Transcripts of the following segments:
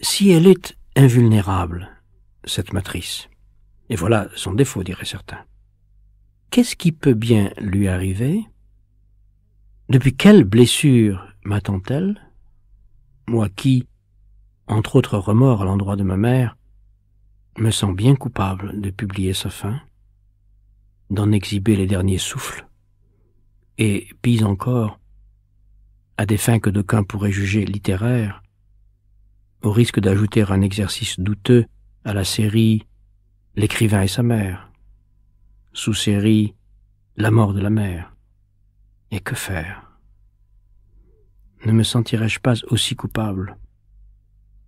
si elle est invulnérable, cette matrice, et voilà son défaut, diraient certains, qu'est-ce qui peut bien lui arriver Depuis quelle blessure m'attend-elle Moi qui, entre autres remords à l'endroit de ma mère, me sens bien coupable de publier sa fin, d'en exhiber les derniers souffles, et, pis encore, à des fins que d'aucuns pourraient juger littéraires, au risque d'ajouter un exercice douteux à la série L'écrivain et sa mère sous série La mort de la mère » Et que faire Ne me sentirais-je pas aussi coupable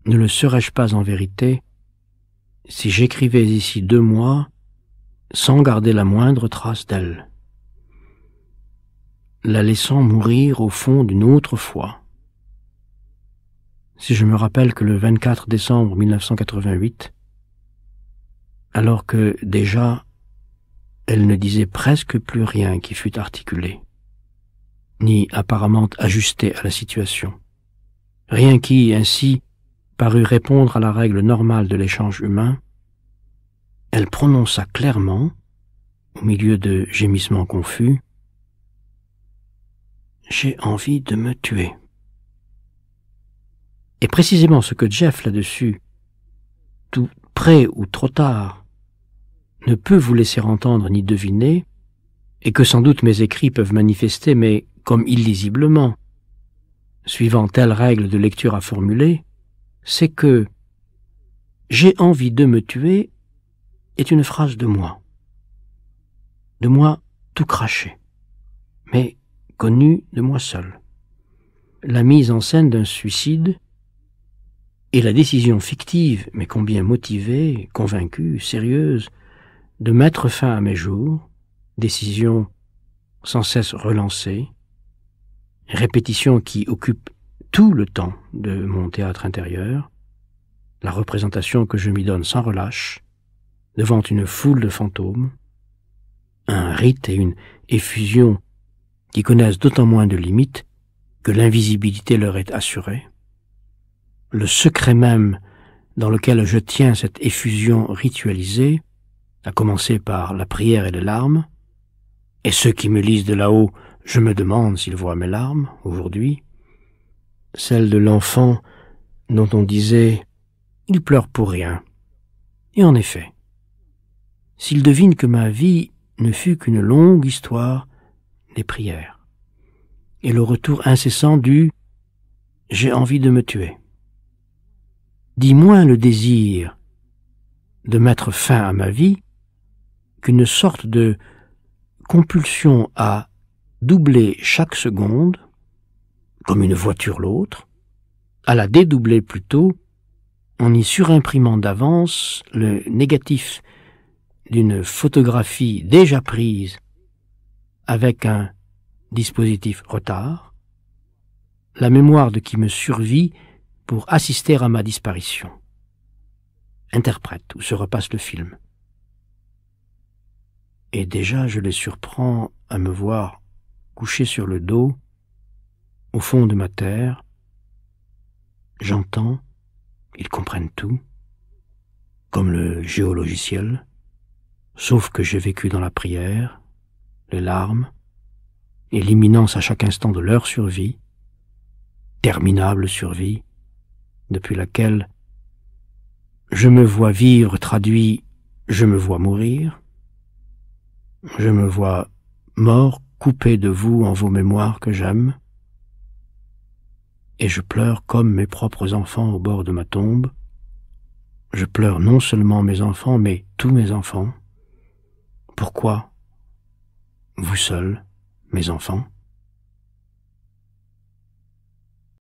Ne le serais-je pas en vérité si j'écrivais ici deux mois sans garder la moindre trace d'elle la laissant mourir au fond d'une autre foi. Si je me rappelle que le 24 décembre 1988, alors que déjà elle ne disait presque plus rien qui fût articulé, ni apparemment ajusté à la situation. Rien qui, ainsi, parut répondre à la règle normale de l'échange humain, elle prononça clairement, au milieu de gémissements confus, J'ai envie de me tuer. Et précisément ce que Jeff là-dessus, tout près ou trop tard, ne peut vous laisser entendre ni deviner, et que sans doute mes écrits peuvent manifester, mais comme illisiblement, suivant telle règle de lecture à formuler, c'est que j'ai envie de me tuer est une phrase de moi, de moi tout craché, mais connue de moi seul. La mise en scène d'un suicide et la décision fictive, mais combien motivée, convaincue, sérieuse, de mettre fin à mes jours, décision sans cesse relancée, répétition qui occupe tout le temps de mon théâtre intérieur, la représentation que je m'y donne sans relâche, devant une foule de fantômes, un rite et une effusion qui connaissent d'autant moins de limites que l'invisibilité leur est assurée, le secret même dans lequel je tiens cette effusion ritualisée à commencer par la prière et les larmes, et ceux qui me lisent de là-haut, je me demande s'ils voient mes larmes aujourd'hui, celles de l'enfant dont on disait Il pleure pour rien. Et en effet, s'il devine que ma vie ne fut qu'une longue histoire des prières, et le retour incessant du J'ai envie de me tuer. Dis moins le désir de mettre fin à ma vie qu'une sorte de compulsion à doubler chaque seconde, comme une voiture l'autre, à la dédoubler plutôt, en y surimprimant d'avance le négatif d'une photographie déjà prise avec un dispositif retard, la mémoire de qui me survit pour assister à ma disparition, interprète où se repasse le film et déjà je les surprends à me voir couché sur le dos, au fond de ma terre. J'entends, ils comprennent tout, comme le géologiciel, sauf que j'ai vécu dans la prière, les larmes, et l'imminence à chaque instant de leur survie, terminable survie, depuis laquelle je me vois vivre traduit je me vois mourir, je me vois mort, coupé de vous en vos mémoires que j'aime, et je pleure comme mes propres enfants au bord de ma tombe. Je pleure non seulement mes enfants, mais tous mes enfants. Pourquoi Vous seuls, mes enfants